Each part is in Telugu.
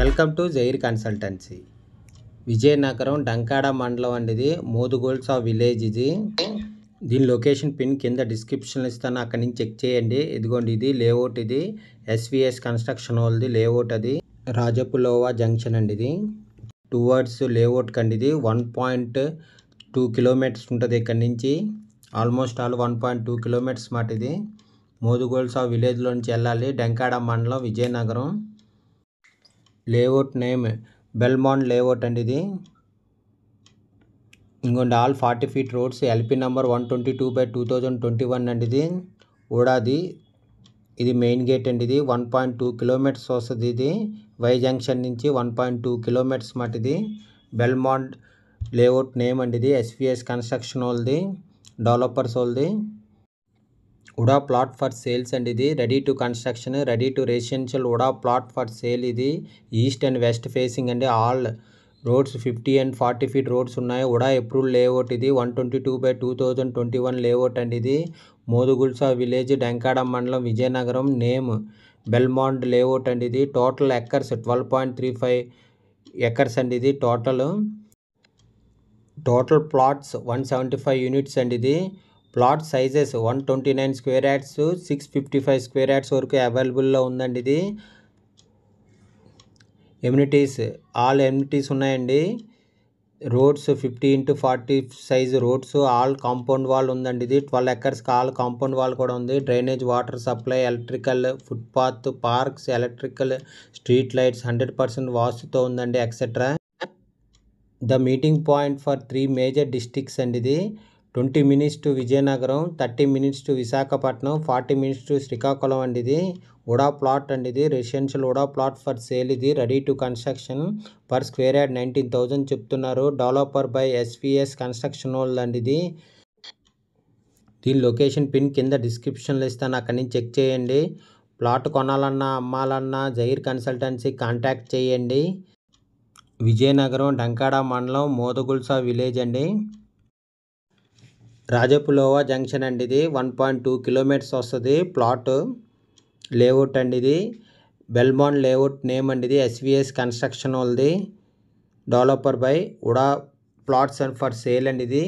welcome to Zair consultancy Vizianagaram Denkada మండలం అండిది మోదుగోల్స్ ఆఫ్ విలేజ్ ఇది దీని లొకేషన్ పిన్ కింద డిస్క్రిప్షన్ ఇస్తాను అక్కడి నుంచి చెక్ చేయండి ఇదిగోండి ఇది లేఅవుట్ ఇది ఎస్విఎస్ కన్స్ట్రక్షన్ వాళ్ళది లేఅవుట్ అది రాజపులోవా జంక్షన్ అండి ఇది టువర్డ్స్ లేఅవుట్ కండి ఇది వన్ పాయింట్ టూ కిలోమీటర్స్ ఉంటుంది ఇక్కడి నుంచి almost all one point two kilometres మాట ఇది మోదుగోల్స్ ఆ విలేజ్లో నుంచి వెళ్ళాలి డెంకాడ మండలం Vizianagaram layout name Belmond layout అండి ఇది ఇంకోండి all forty feet roads LP number one twenty two by two thousand twenty one అండి ఇది ఉడాది ఇది మెయిన్ గేట్ అండి ఇది వన్ పాయింట్ టూ కిలోమీటర్స్ వస్తుంది ఇది వై జంక్షన్ నుంచి వన్ పాయింట్ టూ కిలోమీటర్స్ మాట ఇది బెల్మాండ్ లేఅవుట్ నేమ్ అండి ఇది ఎస్పీఎస్ కన్స్ట్రక్షన్ వాళ్ళది డెవలపర్స్ వాళ్ళది VUDA plot for sales and ఇది ready to construction ready to residential VUDA plot for sale ఇది ఈస్ట్ అండ్ వెస్ట్ ఫేసింగ్ అండి all roads fifty and forty feet roads ఉన్నాయి ఉడా ఎప్రూల్ లేఅవుట్ ఇది one twenty two by two thousand twenty one layout అండి ఇది మోదుగుల్సా విలేజ్ డెంకాడ మండలం విజయనగరం నేమ్ బెల్మాండ్ లేఅవుట్ అండి ఇది total acres twelve point three five acres అండి ఇది total total plots one seventy five units అండి ఇది plot sizes one twenty nine square yards six fifty five square yards వరకు అవైలబుల్లో ఉందండి ఇది ఎమ్యూనిటీస్ ఆల్ ఎమ్యూనిటీస్ ఉన్నాయండి roads fifty into forty size roads all compound wall ఉందండి ఇది twelve acres all compound wall కూడా ఉంది drainage water supply electrical footpath parks electrical street lights hundred percent వాస్తుతో ఉందండి etcetera the meeting point for three major districts అండి ఇది twenty minutes to Vizianagaram thirty minutes to Visakhapatnam forty minutes to Srikakulam అండి ఇది ఉడా ప్లాట్ అండి ఇది residential VUDA plot for sale ఇది ready to construction per square yard nineteen thousand చెప్తున్నారు డెవలపర్ బై ఎస్పీఎస్ కన్స్ట్రక్షన్ వాళ్ళు అండి ఇది దీని లొకేషన్ పిన్ కింద డిస్క్రిప్షన్లో ఇస్తాను అక్కడి నుంచి చెక్ చేయండి ప్లాట్ కొనాలన్నా అమ్మాలన్నా జహీర్ కన్సల్టెన్సీ కాంటాక్ట్ చేయండి విజయనగరం డంకాడ మండలం మోదగుల్సా విలేజ్ అండి రాజపులోవా జంక్షన్ అండి ఇది వన్ పాయింట్ టూ కిలోమీటర్స్ వస్తుంది ప్లాట్ లేఅవుట్ అండి ఇది బెల్మాన్ లేఅవుట్ నేమ్ అండి ఇది ఎస్విఎస్ కన్స్ట్రక్షన్ వాళ్ళది developer by VUDA plots and for sale అండి ఇది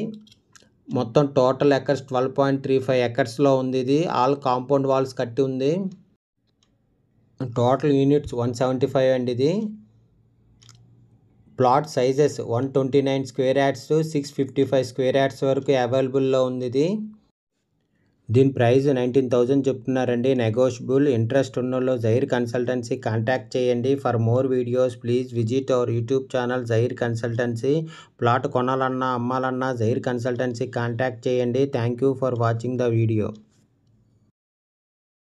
మొత్తం total acres twelve point three five ఎకర్స్లో ఉంది ఇది ఆల్ కాంపౌండ్ వాల్స్ కట్టి ఉంది total units one seventy five అండి ఇది plot sizes one twenty nine square yards to six fifty five square yards వరకు అవైలబుల్లో ఉంది ఇది దీని ప్రైస్ నైన్టీన్ థౌజండ్ చెప్తున్నారండి నెగోషియబుల్ ఇంట్రెస్ట్ వాళ్ళు జైర్ కన్సల్టెన్సీ కాంటాక్ట్ చేయండి for more videos please visit our YouTube channel Zair consultancy plot కొనాలన్నా అమ్మాలన్నా జైర్ కన్సల్టెన్సీ కాంటాక్ట్ చేయండి thank you for watching the video